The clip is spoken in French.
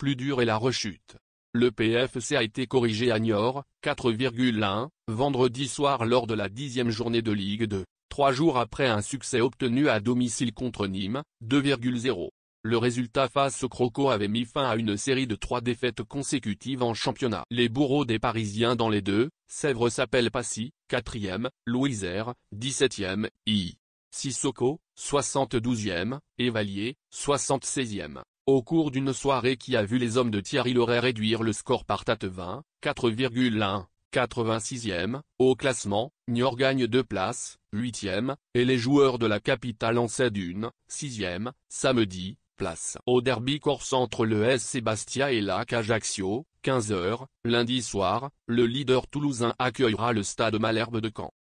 Plus dur est la rechute. Le PFC a été corrigé à Niort, 4,1, vendredi soir lors de la dixième journée de Ligue 2, trois jours après un succès obtenu à domicile contre Nîmes, 2,0. Le résultat face au Croco avait mis fin à une série de trois défaites consécutives en championnat. Les bourreaux des Parisiens dans les deux, Sèvres s'appelle Passy, 4e, louiser 17e, I. Sissoko, 72e, Évalier, 76e. Au cours d'une soirée qui a vu les hommes de Thierry aurait réduire le score par 20, 4,1, 86e, au classement, Niort gagne deux places, 8e, et les joueurs de la capitale en cèdent une, 6e, samedi, place au derby corse entre le S Sébastia et l'AC Ajaccio, 15h, lundi soir, le leader toulousain accueillera le stade Malherbe de Caen.